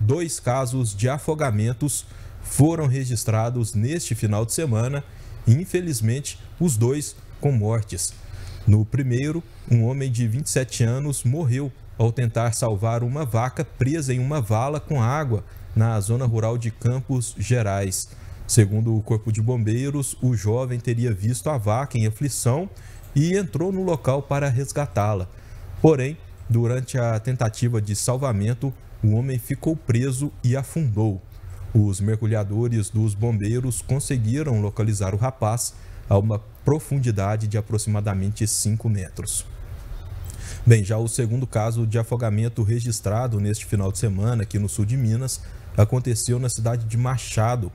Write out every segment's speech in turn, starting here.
dois casos de afogamentos foram registrados neste final de semana, e infelizmente, os dois com mortes. No primeiro, um homem de 27 anos morreu ao tentar salvar uma vaca presa em uma vala com água na zona rural de Campos Gerais. Segundo o Corpo de Bombeiros, o jovem teria visto a vaca em aflição e entrou no local para resgatá-la. Porém, Durante a tentativa de salvamento, o homem ficou preso e afundou. Os mergulhadores dos bombeiros conseguiram localizar o rapaz a uma profundidade de aproximadamente 5 metros. Bem, já o segundo caso de afogamento registrado neste final de semana aqui no sul de Minas aconteceu na cidade de Machado.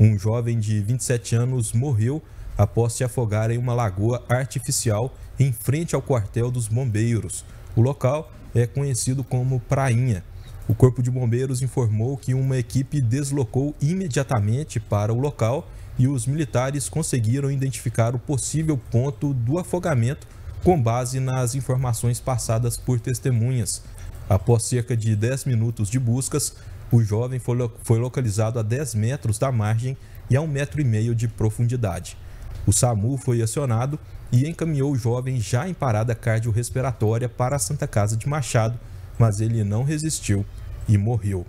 Um jovem de 27 anos morreu após se afogar em uma lagoa artificial em frente ao quartel dos bombeiros. O local é conhecido como Prainha. O Corpo de Bombeiros informou que uma equipe deslocou imediatamente para o local e os militares conseguiram identificar o possível ponto do afogamento com base nas informações passadas por testemunhas. Após cerca de 10 minutos de buscas, o jovem foi localizado a 10 metros da margem e a 1,5 metro de profundidade. O SAMU foi acionado e encaminhou o jovem já em parada cardiorrespiratória para a Santa Casa de Machado, mas ele não resistiu e morreu.